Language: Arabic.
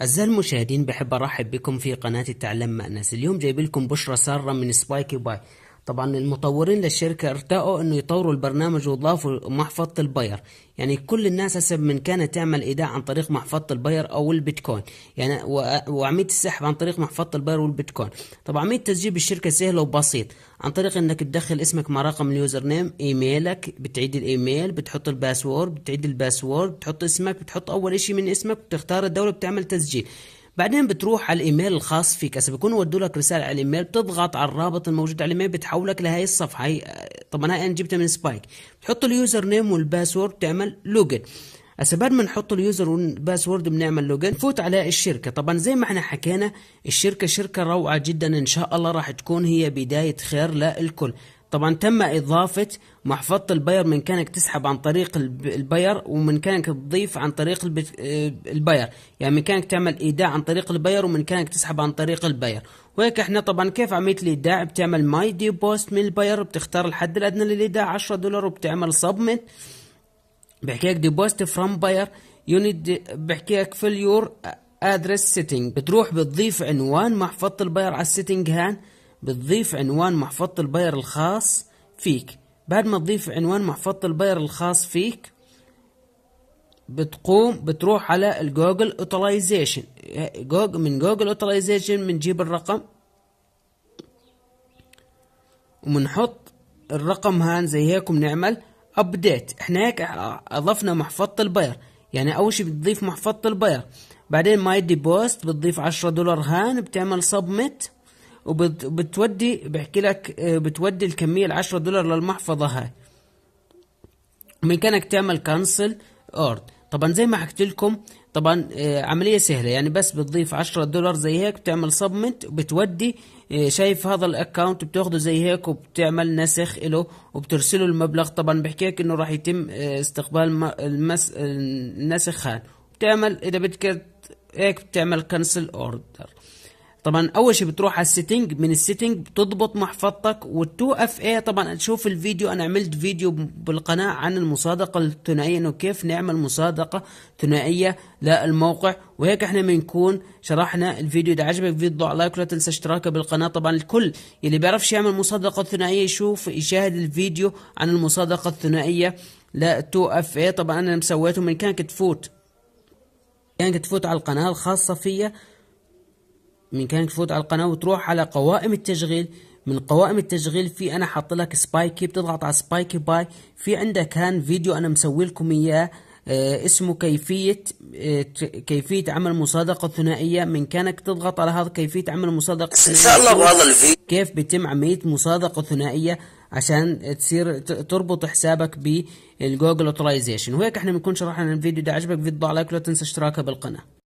أعزائي المشاهدين بحب أرحب بكم في قناة التعلم مأنس اليوم جايب لكم بشرة سارة من سبايكي باي طبعا المطورين للشركة ارتقوا انه يطوروا البرنامج وضافوا محفظة الباير يعني كل الناس هسه من كانت تعمل ايداع عن طريق محفظة الباير او البيتكوين يعني وعملية السحب عن طريق محفظة الباير والبيتكوين طبعا عملية تسجيل الشركة سهلة وبسيط عن طريق انك تدخل اسمك مع رقم اليوزر نيم ايميلك بتعيد الايميل بتحط الباسورد بتعيد الباسورد بتحط اسمك بتحط اول اشي من اسمك بتختار الدولة بتعمل تسجيل بعدين بتروح على الايميل الخاص فيك هسه بيكون ودوا لك رساله على الايميل بتضغط على الرابط الموجود على الايميل بتحولك لهي الصفحه هي طبعا هاي انا جبتها من سبايك بتحط اليوزر نيم والباسورد بتعمل لوجن هسه بعد ما نحط اليوزر والباسورد بنعمل لوجن فوت على الشركه طبعا زي ما احنا حكينا الشركه شركه روعه جدا ان شاء الله راح تكون هي بدايه خير للكل طبعا تم اضافه محفظه الباير كانك تسحب عن طريق الباير كانك تضيف عن طريق آه، الباير يعني كانك تعمل ايداع عن طريق الباير كانك تسحب عن طريق الباير وهيك احنا طبعا كيف عمليه الايداع بتعمل ماي دي بوست من الباير بتختار الحد الادنى للايداع 10 دولار وبتعمل سبمنت بحكي لك ديبوست فروم باير يونيد بحكي لك فيل يور ادرس سيتنج بتروح بتضيف عنوان محفظه الباير على السيتنج هان بتضيف عنوان محفظة الباير الخاص فيك بعد ما تضيف عنوان محفظة الباير الخاص فيك بتقوم بتروح على الجوجل اوتلايزيشن جوجل من جوجل اوتلايزيشن بنجيب الرقم وبنحط الرقم هان زي هيك بنعمل ابديت احنا هيك اضفنا محفظة الباير يعني اول شي بتضيف محفظة الباير بعدين ماي ديبوست بتضيف عشرة دولار هان بتعمل سبميت وبتودي بحكي لك آه، بتودي الكمية العشرة دولار للمحفظة هاي بامكانك تعمل كانسل اوردر طبعا زي ما حكيت لكم طبعا آه، عملية سهلة يعني بس بتضيف عشرة دولار زي هيك بتعمل سبمنت بتودي آه، شايف هذا الاكونت بتاخده زي هيك وبتعمل نسخ له وبترسله المبلغ طبعا بحكي لك انه راح يتم استقبال المس... النسخ هان بتعمل اذا بدك هيك بتعمل كنسل اوردر طبعا اول شيء بتروح على السيتنج من السيتنج بتضبط محفظتك والتو اف اي طبعا تشوف الفيديو انا عملت فيديو بالقناه عن المصادقه الثنائيه انه كيف نعمل مصادقه ثنائيه للموقع وهيك احنا بنكون شرحنا الفيديو اذا عجبك الفيديو ضع لايك ولا تنسى اشتراكه بالقناه طبعا الكل اللي بيعرفش يعمل مصادقه ثنائيه يشوف يشاهد الفيديو عن المصادقه الثنائيه للتو اف اي طبعا انا مسويته من كانك تفوت كانك تفوت على القناه الخاصه فيا بامكانك تفوت على القناه وتروح على قوائم التشغيل من قوائم التشغيل في انا حاط لك سبايكي بتضغط على سبايكي باي في عندك هان فيديو انا مسوي لكم اياه آه اسمه كيفية آه كيفية عمل مصادقة ثنائية من كانك تضغط على هذا كيفية عمل مصادقة إن شاء الله بهذا الفيديو كيف بيتم عملية مصادقة ثنائية عشان تصير تربط حسابك بالجوجل اوتلايزيشن وهيك احنا بنكون شرحنا الفيديو ده عجبك فيديو ضع لايك ولا تنسى اشتراكه بالقناه